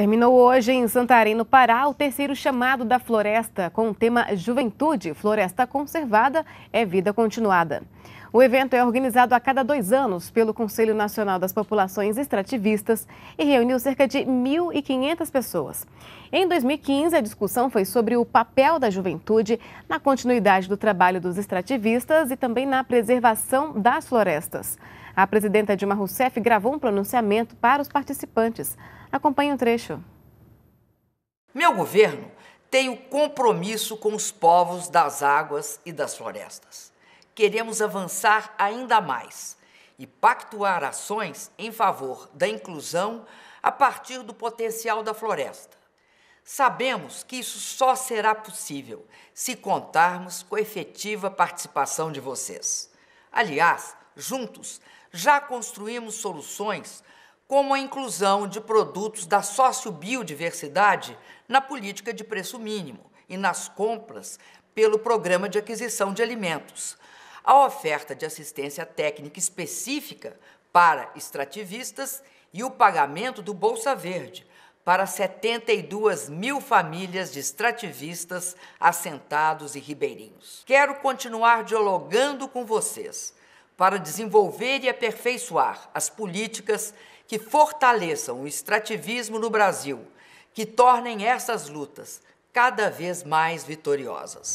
Terminou hoje em Santarém, no Pará, o terceiro chamado da floresta, com o tema Juventude, Floresta Conservada é Vida Continuada. O evento é organizado a cada dois anos pelo Conselho Nacional das Populações Extrativistas e reuniu cerca de 1.500 pessoas. Em 2015, a discussão foi sobre o papel da juventude na continuidade do trabalho dos extrativistas e também na preservação das florestas. A presidenta Dilma Rousseff gravou um pronunciamento para os participantes. Acompanhe o um trecho. Meu governo tem o compromisso com os povos das águas e das florestas. Queremos avançar ainda mais e pactuar ações em favor da inclusão a partir do potencial da floresta. Sabemos que isso só será possível se contarmos com a efetiva participação de vocês. Aliás, juntos, já construímos soluções como a inclusão de produtos da sociobiodiversidade na política de preço mínimo e nas compras pelo Programa de Aquisição de Alimentos. A oferta de assistência técnica específica para extrativistas e o pagamento do Bolsa Verde para 72 mil famílias de extrativistas assentados e ribeirinhos. Quero continuar dialogando com vocês para desenvolver e aperfeiçoar as políticas que fortaleçam o extrativismo no Brasil, que tornem essas lutas cada vez mais vitoriosas.